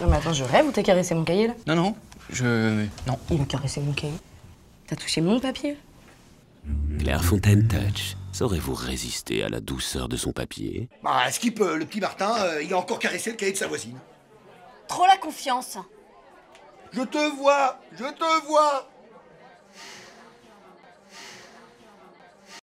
Non mais attends, je rêve ou t'as caressé mon cahier là Non, non, je... non. Il a caressé mon cahier. T'as touché mon papier Claire Fontaine Touch, saurez-vous résister à la douceur de son papier Bah, skip, peut. le petit Martin, euh, il a encore caressé le cahier de sa voisine. Trop la confiance Je te vois Je te vois